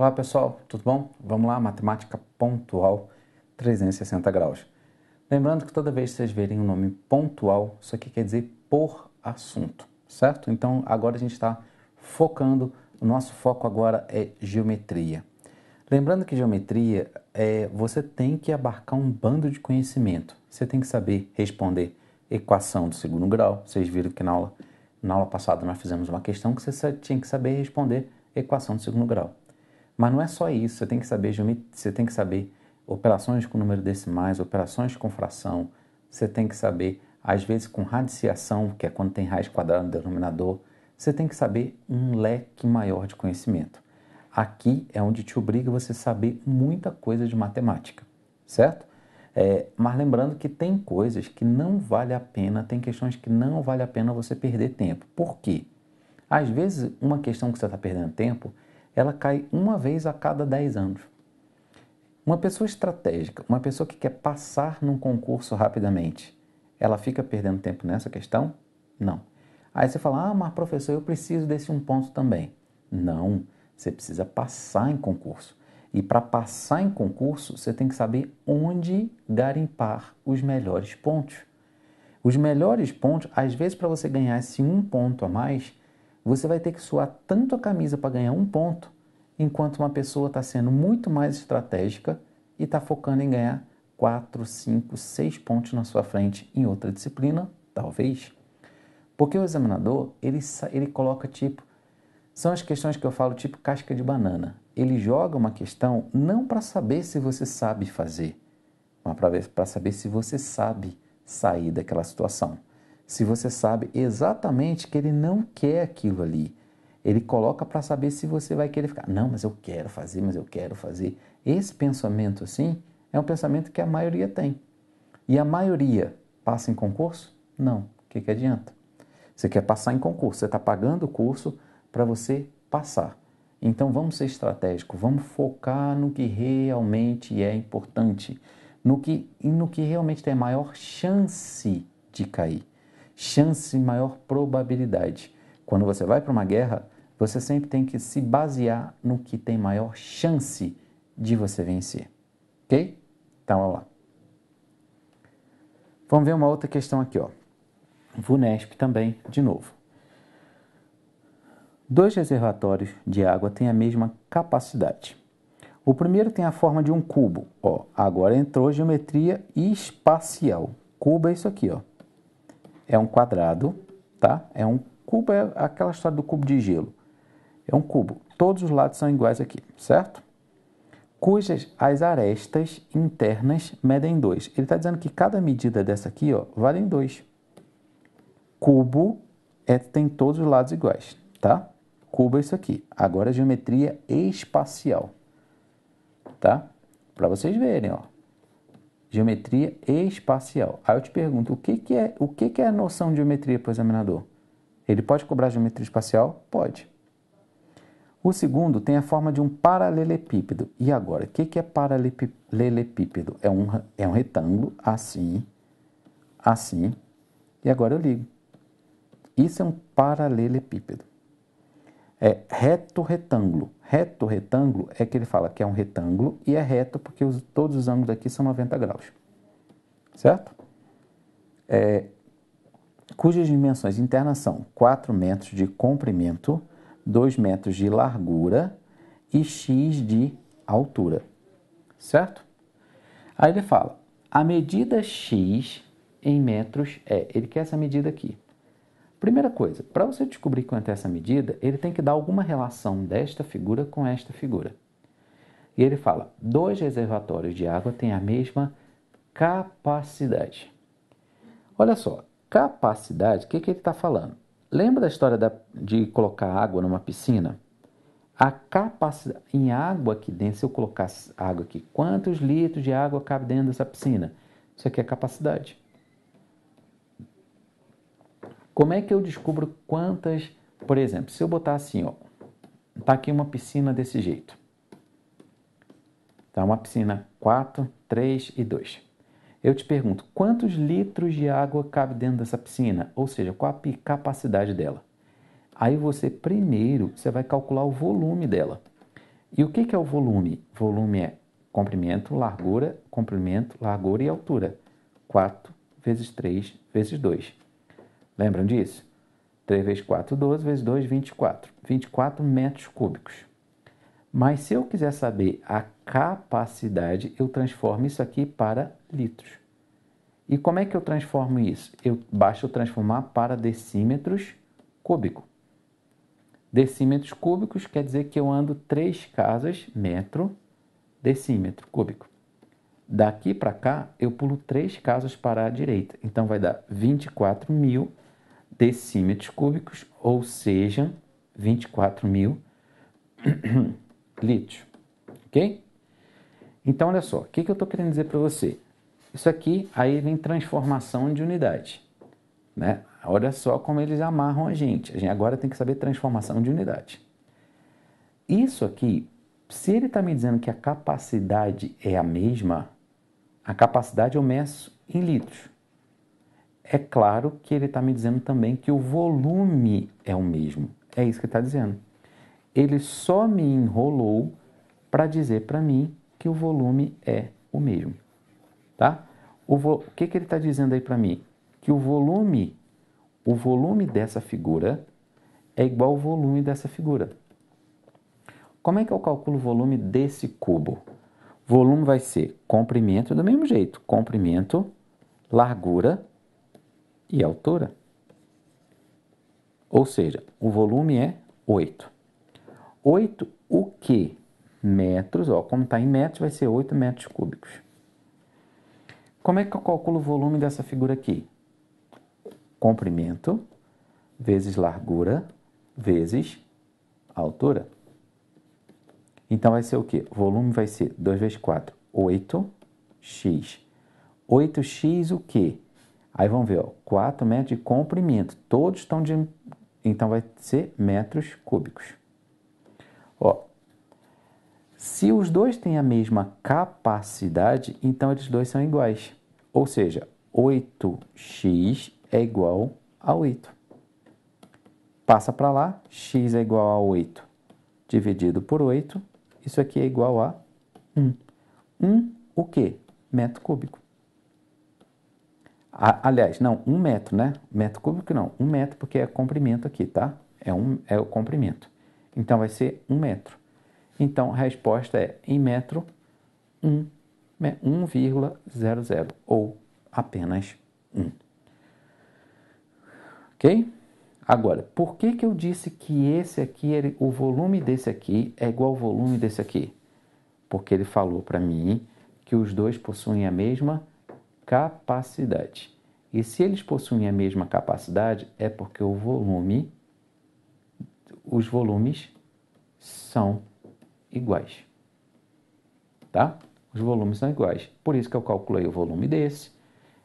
Olá pessoal, tudo bom? Vamos lá, matemática pontual 360 graus. Lembrando que toda vez que vocês verem o um nome pontual, isso aqui quer dizer por assunto, certo? Então agora a gente está focando, o nosso foco agora é geometria. Lembrando que geometria é você tem que abarcar um bando de conhecimento. Você tem que saber responder equação do segundo grau. Vocês viram que na aula, na aula passada nós fizemos uma questão que você tinha que saber responder equação do segundo grau. Mas não é só isso, você tem que saber, você tem que saber operações com número decimais, operações com fração, você tem que saber, às vezes, com radiciação, que é quando tem raiz quadrada no denominador, você tem que saber um leque maior de conhecimento. Aqui é onde te obriga você saber muita coisa de matemática, certo? É, mas lembrando que tem coisas que não vale a pena, tem questões que não vale a pena você perder tempo. Por quê? Às vezes, uma questão que você está perdendo tempo ela cai uma vez a cada 10 anos. Uma pessoa estratégica, uma pessoa que quer passar num concurso rapidamente, ela fica perdendo tempo nessa questão? Não. Aí você fala, ah, mas professor, eu preciso desse um ponto também. Não, você precisa passar em concurso. E para passar em concurso, você tem que saber onde garimpar os melhores pontos. Os melhores pontos, às vezes, para você ganhar esse um ponto a mais, você vai ter que suar tanto a camisa para ganhar um ponto, enquanto uma pessoa está sendo muito mais estratégica e está focando em ganhar 4, 5, 6 pontos na sua frente em outra disciplina, talvez. Porque o examinador, ele, ele coloca tipo, são as questões que eu falo tipo casca de banana. Ele joga uma questão não para saber se você sabe fazer, mas para saber se você sabe sair daquela situação se você sabe exatamente que ele não quer aquilo ali. Ele coloca para saber se você vai querer ficar. Não, mas eu quero fazer, mas eu quero fazer. Esse pensamento assim é um pensamento que a maioria tem. E a maioria passa em concurso? Não. O que, que adianta? Você quer passar em concurso, você está pagando o curso para você passar. Então vamos ser estratégicos, vamos focar no que realmente é importante, no que, no que realmente tem maior chance de cair chance, maior probabilidade. Quando você vai para uma guerra, você sempre tem que se basear no que tem maior chance de você vencer. Ok? Então, vamos lá. Vamos ver uma outra questão aqui, ó. VUNESP também, de novo. Dois reservatórios de água têm a mesma capacidade. O primeiro tem a forma de um cubo, ó. Agora entrou geometria espacial. Cubo é isso aqui, ó é um quadrado, tá? É um cubo, é aquela história do cubo de gelo. É um cubo. Todos os lados são iguais aqui, certo? Cujas as arestas internas medem 2. Ele está dizendo que cada medida dessa aqui, ó, vale 2. Cubo é, tem todos os lados iguais, tá? Cubo é isso aqui. Agora, geometria espacial, tá? Para vocês verem, ó geometria espacial. Aí eu te pergunto, o que, que, é, o que, que é a noção de geometria para o examinador? Ele pode cobrar geometria espacial? Pode. O segundo tem a forma de um paralelepípedo. E agora, o que, que é paralelepípedo? É um, é um retângulo assim, assim, e agora eu ligo. Isso é um paralelepípedo é reto retângulo. Reto retângulo é que ele fala que é um retângulo e é reto porque os, todos os ângulos aqui são 90 graus. Certo? É, cujas dimensões internas são 4 metros de comprimento, 2 metros de largura e x de altura. Certo? Aí ele fala, a medida x em metros é, ele quer essa medida aqui, Primeira coisa, para você descobrir quanto é essa medida, ele tem que dar alguma relação desta figura com esta figura. E ele fala: dois reservatórios de água têm a mesma capacidade. Olha só, capacidade, o que, que ele está falando? Lembra da história da, de colocar água numa piscina? A capacidade em água aqui dentro, se eu colocar água aqui, quantos litros de água cabe dentro dessa piscina? Isso aqui é capacidade. Como é que eu descubro quantas, por exemplo, se eu botar assim, ó, tá aqui uma piscina desse jeito. Tá uma piscina 4, 3 e 2. Eu te pergunto, quantos litros de água cabe dentro dessa piscina? Ou seja, qual a capacidade dela? Aí você primeiro, você vai calcular o volume dela. E o que, que é o volume? Volume é comprimento, largura, comprimento, largura e altura. 4 vezes 3 vezes 2. Lembram disso? 3 vezes 4, 12, vezes 2, 24. 24 metros cúbicos. Mas se eu quiser saber a capacidade, eu transformo isso aqui para litros. E como é que eu transformo isso? Eu, basta eu transformar para decímetros cúbicos. Decímetros cúbicos quer dizer que eu ando três casas, metro, decímetro cúbico. Daqui para cá, eu pulo três casas para a direita. Então, vai dar 24 mil decímetros cúbicos, ou seja, 24 mil litros. Ok? Então, olha só, o que, que eu estou querendo dizer para você? Isso aqui aí vem transformação de unidade. Né? Olha só como eles amarram a gente. A gente agora tem que saber transformação de unidade. Isso aqui, se ele está me dizendo que a capacidade é a mesma, a capacidade eu meço em litros é claro que ele está me dizendo também que o volume é o mesmo. É isso que está dizendo. Ele só me enrolou para dizer para mim que o volume é o mesmo. Tá? O, vo... o que, que ele está dizendo aí para mim? Que o volume, o volume dessa figura é igual ao volume dessa figura. Como é que eu calculo o volume desse cubo? Volume vai ser comprimento do mesmo jeito, comprimento, largura e altura. Ou seja, o volume é 8. 8 o que? Metros, ó, como está em metros, vai ser 8 metros cúbicos. Como é que eu calculo o volume dessa figura aqui? Comprimento vezes largura vezes altura. Então vai ser o que? Volume vai ser 2 vezes 4, 8x. 8x o que? Aí vamos ver, ó, 4 metros de comprimento. Todos estão de. Então vai ser metros cúbicos. Ó, se os dois têm a mesma capacidade, então eles dois são iguais. Ou seja, 8x é igual a 8. Passa para lá, x é igual a 8 dividido por 8. Isso aqui é igual a 1. 1 o quê? Metro cúbico. A, aliás, não, um metro, né? Metro cúbico não, um metro porque é comprimento aqui, tá? É, um, é o comprimento. Então vai ser um metro. Então a resposta é em metro 1,00 ou apenas 1. Ok? Agora, por que, que eu disse que esse aqui, ele, o volume desse aqui é igual ao volume desse aqui? Porque ele falou para mim que os dois possuem a mesma capacidade. E se eles possuem a mesma capacidade, é porque o volume, os volumes são iguais. Tá? Os volumes são iguais. Por isso que eu calculei o volume desse,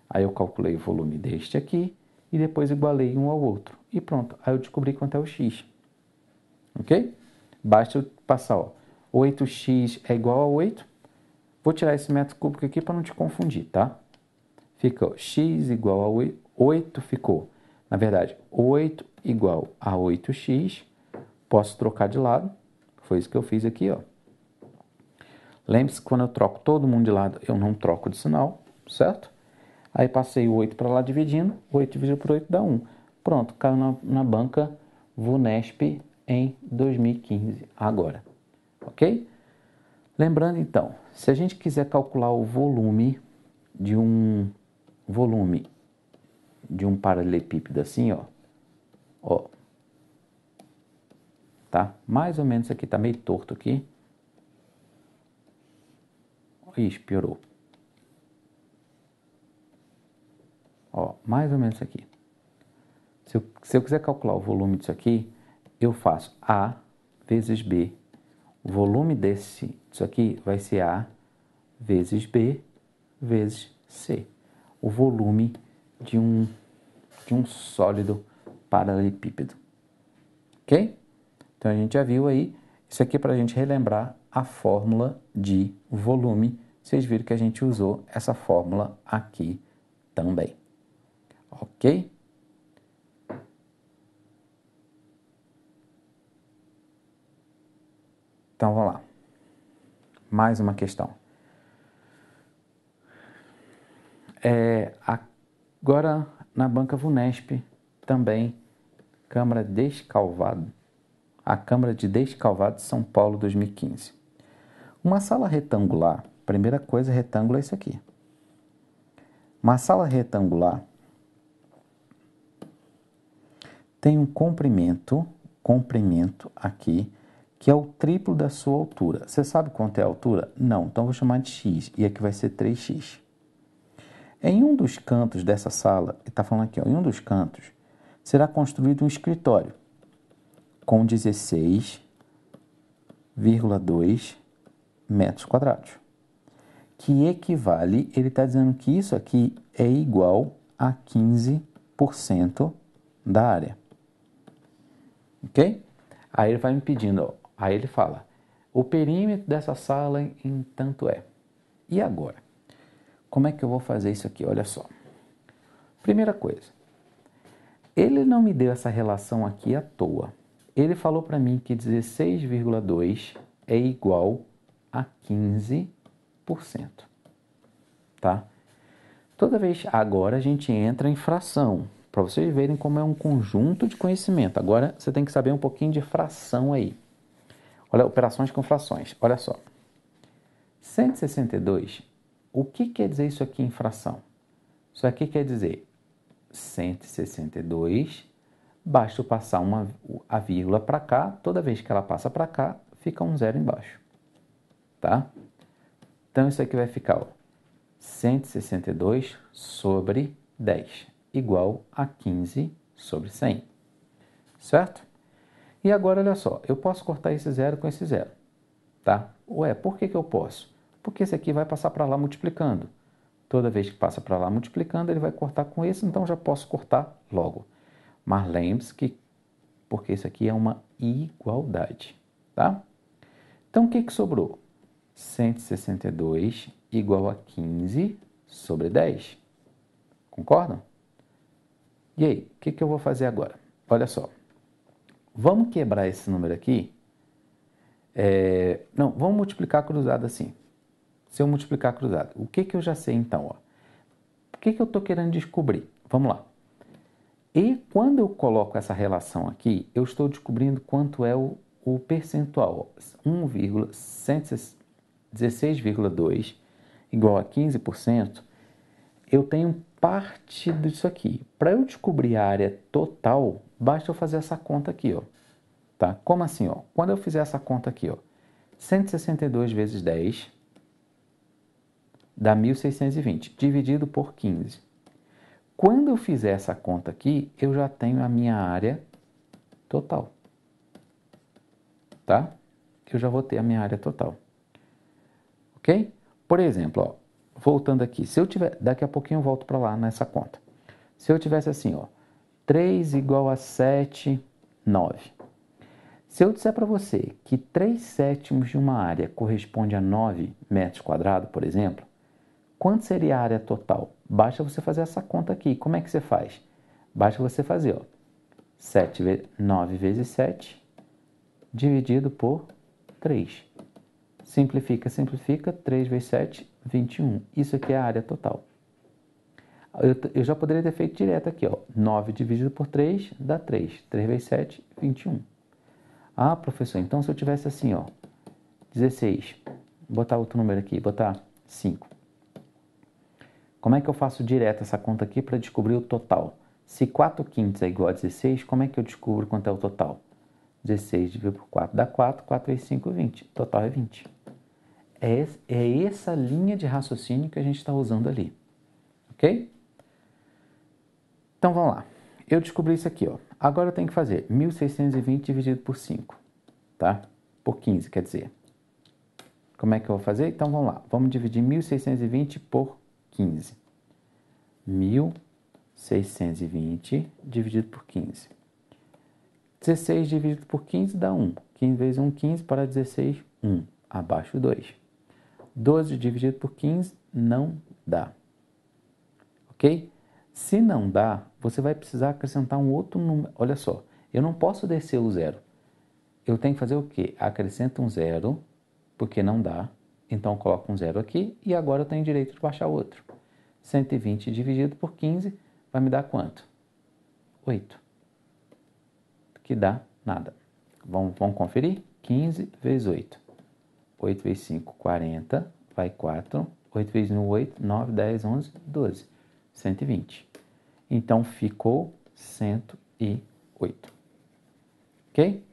aí eu calculei o volume deste aqui, e depois igualei um ao outro. E pronto, aí eu descobri quanto é o x. Ok? Basta eu passar, ó, 8x é igual a 8. Vou tirar esse metro cúbico aqui para não te confundir, tá? fica x igual a 8, ficou. Na verdade, 8 igual a 8x, posso trocar de lado, foi isso que eu fiz aqui, ó. Lembre-se que quando eu troco todo mundo de lado, eu não troco de sinal, certo? Aí passei o 8 para lá dividindo, 8 dividido por 8 dá 1. Pronto, caiu na, na banca VUNESP em 2015, agora, ok? Lembrando então, se a gente quiser calcular o volume de um volume de um paralelepípedo assim, ó, ó, tá? Mais ou menos aqui, tá meio torto aqui. Ixi, piorou. Ó, mais ou menos aqui. Se eu, se eu quiser calcular o volume disso aqui, eu faço A vezes B. O volume desse, disso aqui vai ser A vezes B vezes C o volume de um, de um sólido paralelepípedo. Ok? Então a gente já viu aí. Isso aqui é para a gente relembrar a fórmula de volume. Vocês viram que a gente usou essa fórmula aqui também. Ok? Então vamos lá. Mais uma questão. É, agora na banca Vunesp também, Câmara Descalvado, a Câmara de Descalvado de São Paulo 2015. Uma sala retangular, primeira coisa retângulo é isso aqui. Uma sala retangular tem um comprimento, comprimento aqui, que é o triplo da sua altura. Você sabe quanto é a altura? Não, então vou chamar de x, e aqui vai ser 3x. Em um dos cantos dessa sala, ele está falando aqui, ó, em um dos cantos, será construído um escritório com 16,2 metros quadrados, que equivale, ele está dizendo que isso aqui é igual a 15% da área. Ok? Aí ele vai me pedindo, ó, aí ele fala, o perímetro dessa sala em tanto é. E agora? Como é que eu vou fazer isso aqui? Olha só. Primeira coisa, ele não me deu essa relação aqui à toa. Ele falou para mim que 16,2 é igual a 15%. Tá? Toda vez agora a gente entra em fração, para vocês verem como é um conjunto de conhecimento. Agora você tem que saber um pouquinho de fração aí. Olha, operações com frações. Olha só. 162 o que quer dizer isso aqui em fração? Isso aqui quer dizer 162, basta eu passar uma, a vírgula para cá, toda vez que ela passa para cá, fica um zero embaixo, tá? Então, isso aqui vai ficar ó, 162 sobre 10, igual a 15 sobre 100, certo? E agora, olha só, eu posso cortar esse zero com esse zero, tá? Ué, por que, que eu posso? porque esse aqui vai passar para lá multiplicando. Toda vez que passa para lá multiplicando, ele vai cortar com esse, então já posso cortar logo. Mas lembre-se que, porque isso aqui é uma igualdade, tá? Então, o que, que sobrou? 162 igual a 15 sobre 10. Concordam? E aí, o que, que eu vou fazer agora? Olha só. Vamos quebrar esse número aqui. É... Não, vamos multiplicar cruzado assim se eu multiplicar cruzado. O que, que eu já sei então? Ó? O que, que eu estou querendo descobrir? Vamos lá. E quando eu coloco essa relação aqui, eu estou descobrindo quanto é o, o percentual. 1,16,2 igual a 15%, eu tenho parte disso aqui. Para eu descobrir a área total, basta eu fazer essa conta aqui, ó. Tá? Como assim, ó? Quando eu fizer essa conta aqui, ó, 162 vezes 10 dá 1620, dividido por 15. Quando eu fizer essa conta aqui, eu já tenho a minha área total. Tá? Eu já vou ter a minha área total. Ok? Por exemplo, ó, voltando aqui, se eu tiver, daqui a pouquinho eu volto para lá nessa conta. Se eu tivesse assim, ó, 3 igual a 7, 9. Se eu disser para você que 3 sétimos de uma área corresponde a 9 metros quadrados, por exemplo, quanto seria a área total? Basta você fazer essa conta aqui. Como é que você faz? Basta você fazer ó, 7 ve 9 vezes 7 dividido por 3. Simplifica, simplifica. 3 vezes 7, 21. Isso aqui é a área total. Eu, eu já poderia ter feito direto aqui. Ó, 9 dividido por 3 dá 3. 3 vezes 7, 21. Ah, professor, então se eu tivesse assim, ó, 16, botar outro número aqui, botar 5. Como é que eu faço direto essa conta aqui para descobrir o total? Se 4 quintos é igual a 16, como é que eu descubro quanto é o total? 16 dividido por 4 dá 4, 4 vezes 5, 20. O total é 20. É, é essa linha de raciocínio que a gente está usando ali. Ok? Então vamos lá. Eu descobri isso aqui, ó. Agora eu tenho que fazer 1620 dividido por 5, tá? Por 15, quer dizer. Como é que eu vou fazer? Então vamos lá. Vamos dividir 1620 por 15. 15. 1620 dividido por 15. 16 dividido por 15 dá 1. 15 vezes 1, 15 para 16, 1. Abaixo 2. 12 dividido por 15 não dá. Ok? Se não dá, você vai precisar acrescentar um outro número. Olha só, eu não posso descer o zero. Eu tenho que fazer o quê? Acrescenta um zero, porque não dá. Então, coloco um zero aqui e agora eu tenho direito de baixar outro. 120 dividido por 15 vai me dar quanto? 8. Que dá nada. Vamos, vamos conferir? 15 vezes 8. 8 vezes 5, 40, vai 4. 8 vezes 1, 8, 9, 10, 11, 12. 120. Então ficou 108. Ok?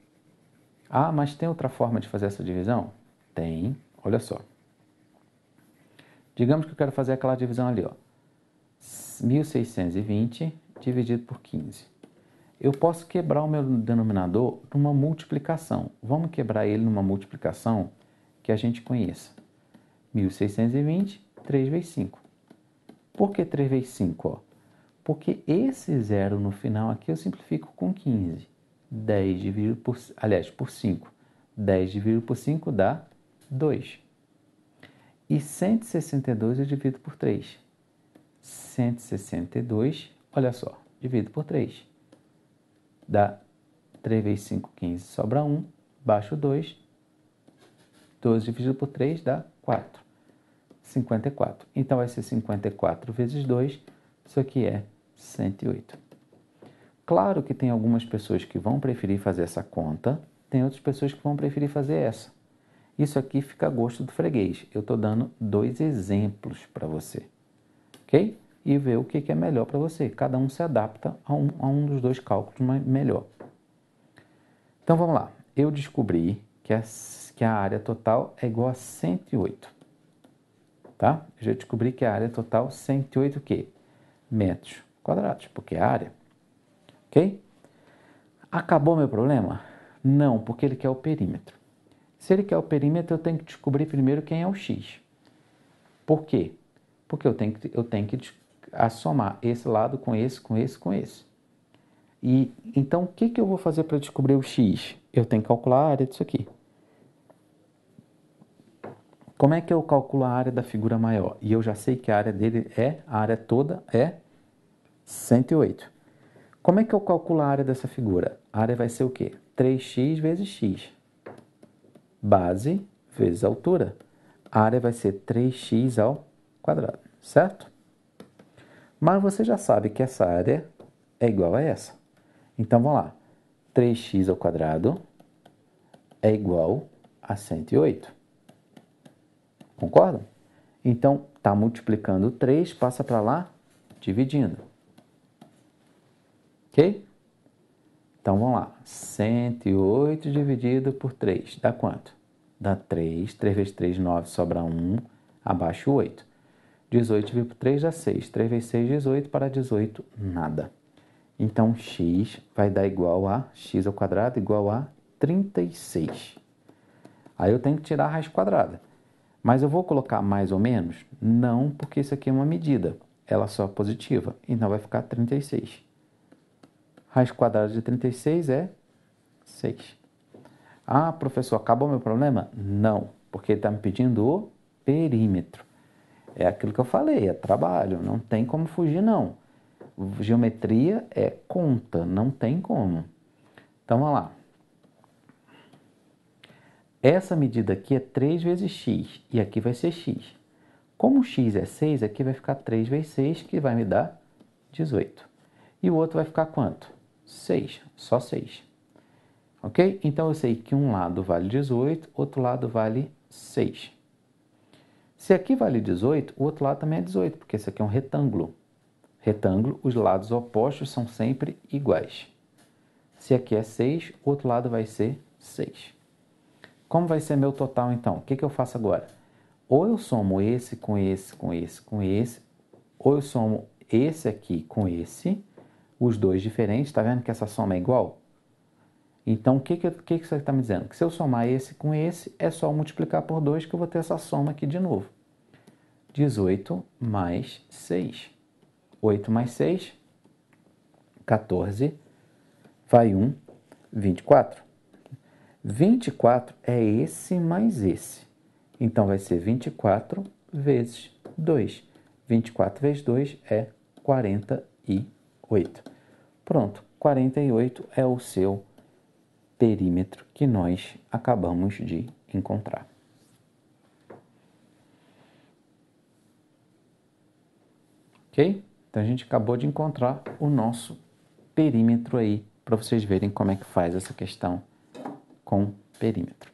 Ah, mas tem outra forma de fazer essa divisão? Tem. Olha só. Digamos que eu quero fazer aquela divisão ali, ó. 1620 dividido por 15. Eu posso quebrar o meu denominador numa multiplicação. Vamos quebrar ele numa multiplicação que a gente conheça. 1620, 3 vezes 5. Por que 3 vezes 5? Ó? Porque esse zero no final aqui eu simplifico com 15. 10 dividido por, aliás, por 5. 10 dividido por 5 dá 2. E 162 eu divido por 3. 162, olha só, divido por 3. Dá 3 vezes 5, 15, sobra 1, baixo 2. 12 dividido por 3 dá 4. 54. Então vai ser 54 vezes 2, isso aqui é 108. Claro que tem algumas pessoas que vão preferir fazer essa conta, tem outras pessoas que vão preferir fazer essa. Isso aqui fica a gosto do freguês. Eu estou dando dois exemplos para você ok? E ver o que é melhor para você. Cada um se adapta a um, a um dos dois cálculos melhor. Então vamos lá. Eu descobri que a, que a área total é igual a 108. Tá? Eu já descobri que a área total 108 o quê? Metros quadrados, porque é a área. Ok? Acabou meu problema? Não, porque ele quer o perímetro. Se ele quer o perímetro, eu tenho que descobrir primeiro quem é o x. Por quê? porque eu tenho que, eu tenho que somar esse lado com esse, com esse, com esse. E então o que, que eu vou fazer para descobrir o x? Eu tenho que calcular a área disso aqui. Como é que eu calculo a área da figura maior? E eu já sei que a área dele é, a área toda é 108. Como é que eu calculo a área dessa figura? A área vai ser o quê? 3x vezes x. Base vezes altura. A área vai ser 3x ao quadrado, certo? Mas você já sabe que essa área é igual a essa. Então vamos lá. 3x ao quadrado é igual a 108. Concorda? Então está multiplicando 3, passa para lá, dividindo. OK? Então vamos lá. 108 dividido por 3 dá quanto? Dá 3. 3 vezes 3, 9, sobra 1, abaixo 8. 18 vezes 3 dá 6. 3 vezes 6, 18. Para 18, nada. Então, x vai dar igual a x ao quadrado igual a 36. Aí eu tenho que tirar a raiz quadrada. Mas eu vou colocar mais ou menos? Não, porque isso aqui é uma medida. Ela só é positiva. Então, vai ficar 36. Raiz quadrada de 36 é 6. Ah, professor, acabou meu problema? Não, porque ele está me pedindo o perímetro. É aquilo que eu falei, é trabalho, não tem como fugir não. Geometria é conta, não tem como. Então vamos lá. Essa medida aqui é 3 vezes x e aqui vai ser x. Como x é 6, aqui vai ficar 3 vezes 6, que vai me dar 18. E o outro vai ficar quanto? 6, só 6. Ok? Então eu sei que um lado vale 18, outro lado vale 6. Se aqui vale 18, o outro lado também é 18, porque esse aqui é um retângulo. Retângulo, os lados opostos são sempre iguais. Se aqui é 6, o outro lado vai ser 6. Como vai ser meu total então? O que, que eu faço agora? Ou eu somo esse com esse, com esse, com esse, ou eu somo esse aqui com esse, os dois diferentes, está vendo que essa soma é igual? Então, o que, que, que, que você está me dizendo? Que se eu somar esse com esse, é só multiplicar por 2 que eu vou ter essa soma aqui de novo. 18 mais 6. 8 mais 6, 14, vai 1, 24. 24 é esse mais esse. Então, vai ser 24 vezes 2. 24 vezes 2 é 48. Pronto, 48 é o seu perímetro que nós acabamos de encontrar. Ok? Então a gente acabou de encontrar o nosso perímetro aí, para vocês verem como é que faz essa questão com perímetro.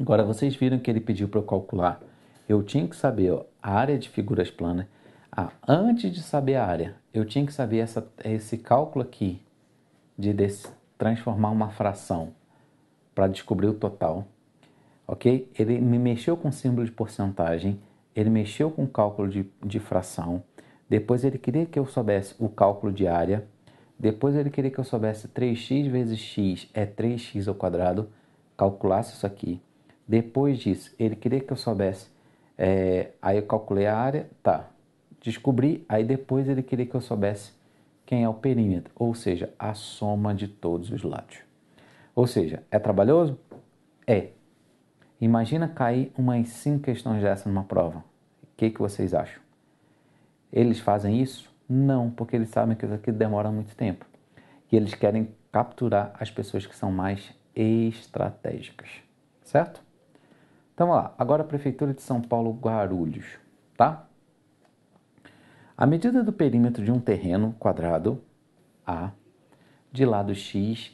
Agora vocês viram que ele pediu para eu calcular. Eu tinha que saber ó, a área de figuras planas, ah, antes de saber a área, eu tinha que saber essa, esse cálculo aqui de transformar uma fração para descobrir o total. Ok? Ele me mexeu com o símbolo de porcentagem, ele mexeu com o cálculo de, de fração, depois ele queria que eu soubesse o cálculo de área, depois ele queria que eu soubesse 3x vezes x é 3x ao quadrado, calculasse isso aqui. Depois disso, ele queria que eu soubesse, é, aí eu calculei a área, tá, descobri, aí depois ele queria que eu soubesse quem é o perímetro, ou seja, a soma de todos os lados. Ou seja, é trabalhoso? É. Imagina cair umas cinco questões dessa numa prova. O que, que vocês acham? Eles fazem isso? Não, porque eles sabem que isso aqui demora muito tempo. E eles querem capturar as pessoas que são mais estratégicas, certo? Então, vamos lá. Agora a Prefeitura de São Paulo, Guarulhos, tá? A medida do perímetro de um terreno quadrado, A, de lado x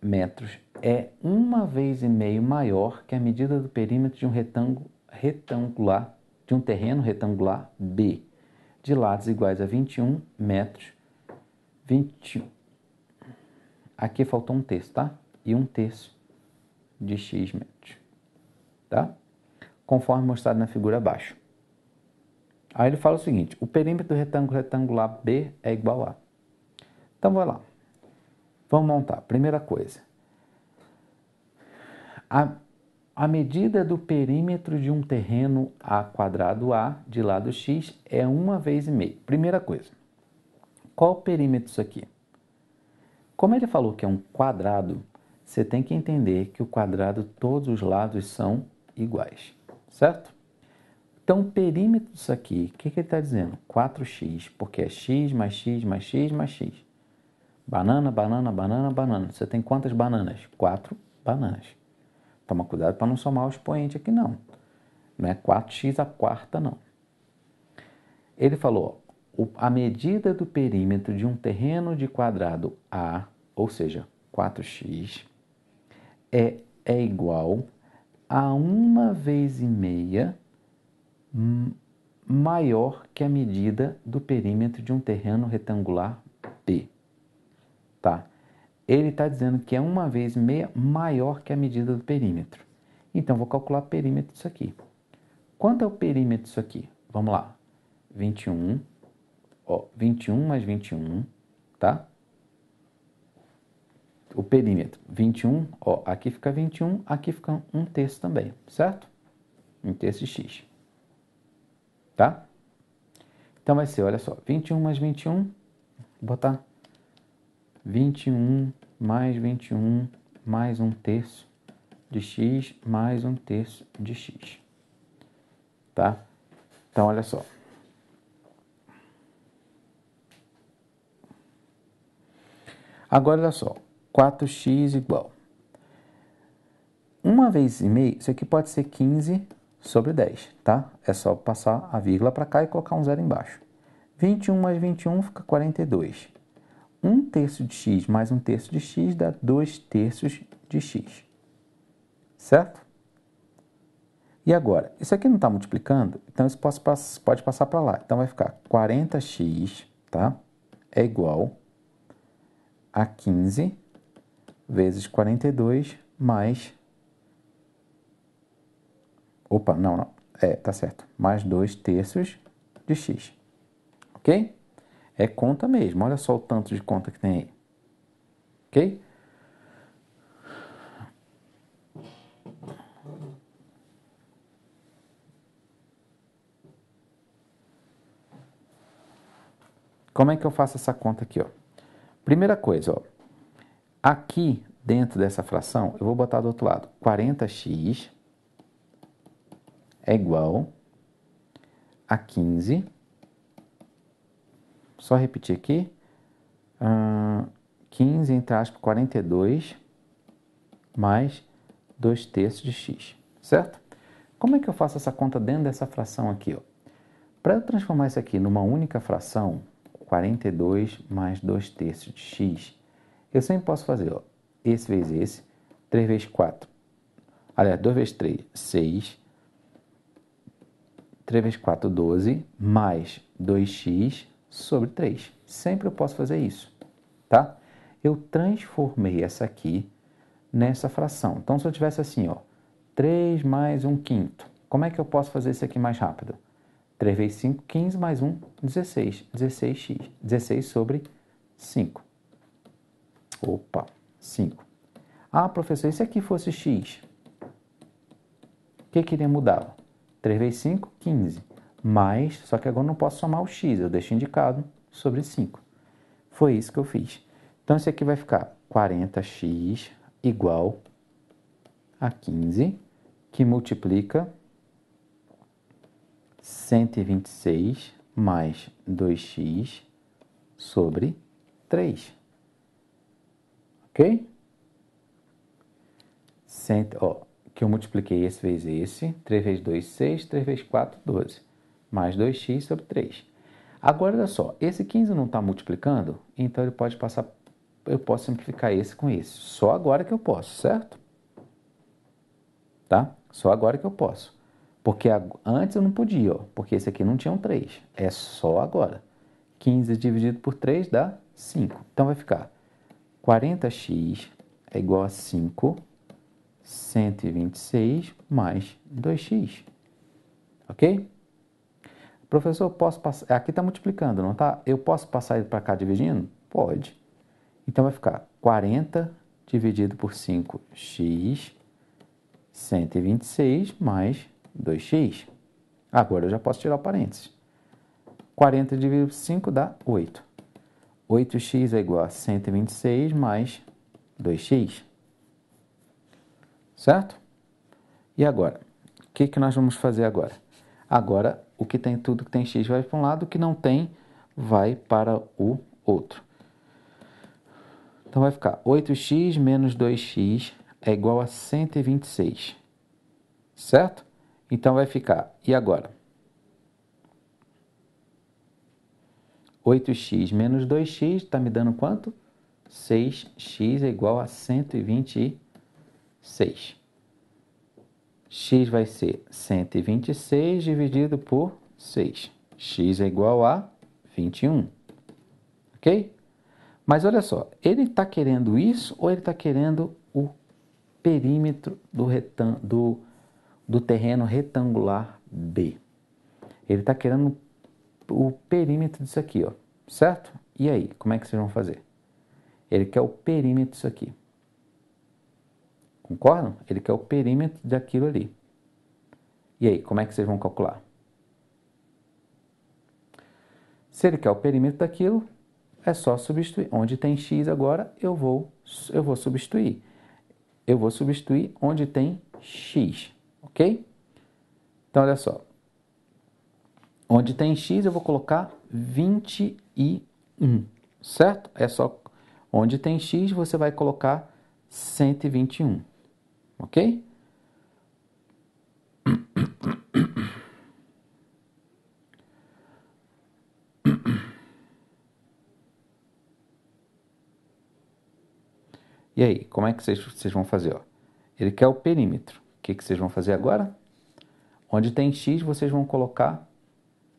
metros, é uma vez e meio maior que a medida do perímetro de um retângulo retangular, de um terreno retangular B, de lados iguais a 21 metros, 21. Aqui faltou um terço, tá? E um terço de x metros, tá? Conforme mostrado na figura abaixo. Aí ele fala o seguinte: o perímetro do retângulo retangular B é igual a. Então vai lá. Vamos montar. Primeira coisa. A, a medida do perímetro de um terreno A quadrado A de lado X é uma vez e meio. Primeira coisa. Qual o perímetro isso aqui? Como ele falou que é um quadrado, você tem que entender que o quadrado, todos os lados são iguais, certo? Então, perímetros aqui, o que, que ele está dizendo? 4x, porque é x mais x mais x mais x. Banana, banana, banana, banana. Você tem quantas bananas? 4 bananas. Toma cuidado para não somar o expoente aqui, não. Não é 4x a quarta, não. Ele falou, a medida do perímetro de um terreno de quadrado A, ou seja, 4x, é, é igual a uma vez e meia maior que a medida do perímetro de um terreno retangular B. Tá? Ele está dizendo que é uma vez meia maior que a medida do perímetro. Então, vou calcular o perímetro disso aqui. Quanto é o perímetro disso aqui? Vamos lá. 21. Ó, 21 mais 21, tá? O perímetro, 21, ó, aqui fica 21, aqui fica um terço também, certo? Um terço de x tá? Então vai ser, olha só, 21 mais 21, vou botar 21 mais 21 mais 1 terço de x mais 1 terço de x, tá? Então olha só. Agora olha só, 4x igual. Uma vez e meio, isso aqui pode ser 15 sobre 10, tá? É só passar a vírgula para cá e colocar um zero embaixo. 21 mais 21 fica 42. 1 terço de x mais 1 terço de x dá 2 terços de x. Certo? E agora, isso aqui não está multiplicando, então isso pode, pode passar para lá. Então vai ficar 40x tá? é igual a 15 vezes 42 mais Opa, não, não. É, tá certo. Mais 2 terços de x. Ok? É conta mesmo. Olha só o tanto de conta que tem aí. Ok? Como é que eu faço essa conta aqui? Ó? Primeira coisa, ó, aqui dentro dessa fração, eu vou botar do outro lado 40x é igual a 15. Só repetir aqui. Uh, ah, 15 entre aspas 42 mais 2 terços de x, certo? Como é que eu faço essa conta dentro dessa fração aqui? Para eu transformar isso aqui numa única fração, 42 mais 2 terços de x, eu sempre posso fazer ó, esse vezes esse, 3 vezes 4, aliás, 2 vezes 3, 6, 3 vezes 4, 12, mais 2x sobre 3. Sempre eu posso fazer isso, tá? Eu transformei essa aqui nessa fração. Então, se eu tivesse assim, ó, 3 mais 1 quinto, como é que eu posso fazer isso aqui mais rápido? 3 vezes 5, 15, mais 1, 16. 16x. 16 sobre 5. Opa, 5. Ah, professor, e se aqui fosse x? O que, que ele mudava? 3 vezes 5, 15. Mais, só que agora não posso somar o x, eu deixo indicado sobre 5. Foi isso que eu fiz. Então, isso aqui vai ficar 40x igual a 15, que multiplica 126 mais 2x sobre 3. Ok? Cent, ó, que eu multipliquei esse vezes esse, 3 vezes 2, 6, 3 vezes 4, 12, mais 2x sobre 3. Agora, olha só, esse 15 não está multiplicando, então ele pode passar, eu posso simplificar esse com esse. Só agora que eu posso, certo? Tá? Só agora que eu posso. Porque antes eu não podia, ó, porque esse aqui não tinha um 3. É só agora. 15 dividido por 3 dá 5. Então vai ficar 40x é igual a 5 126 mais 2x. Ok? Professor, posso passar. É, aqui está multiplicando, não está? Eu posso passar ele para cá dividindo? Pode. Então vai ficar 40 dividido por 5x, 126 mais 2x. Agora eu já posso tirar o parênteses. 40 dividido por 5 dá 8. 8x é igual a 126 mais 2x. Certo? E agora? O que, que nós vamos fazer agora? Agora, o que tem tudo que tem x vai para um lado, o que não tem vai para o outro. Então vai ficar 8x menos 2x é igual a 126. Certo? Então vai ficar, e agora? 8x menos 2x está me dando quanto? 6x é igual a 126. 6. x vai ser 126 dividido por 6. x é igual a 21. Ok? Mas olha só, ele está querendo isso ou ele está querendo o perímetro do, retan do, do terreno retangular B? Ele está querendo o perímetro disso aqui, ó, certo? E aí, como é que vocês vão fazer? Ele quer o perímetro disso aqui. Concordam? Ele quer o perímetro daquilo ali. E aí, como é que vocês vão calcular? Se ele quer o perímetro daquilo, é só substituir. Onde tem x agora, eu vou, eu vou substituir. Eu vou substituir onde tem x, ok? Então, olha só. Onde tem x, eu vou colocar 21, certo? É só onde tem x, você vai colocar 121 ok? E aí, como é que vocês, vão fazer? Ó? Ele quer o perímetro. O que, que vocês vão fazer agora? Onde tem x, vocês vão colocar.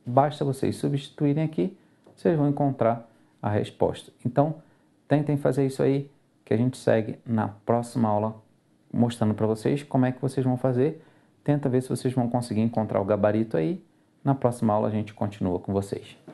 Basta vocês substituírem aqui, vocês vão encontrar a resposta. Então, tentem fazer isso aí, que a gente segue na próxima aula mostrando para vocês como é que vocês vão fazer. Tenta ver se vocês vão conseguir encontrar o gabarito aí. Na próxima aula a gente continua com vocês.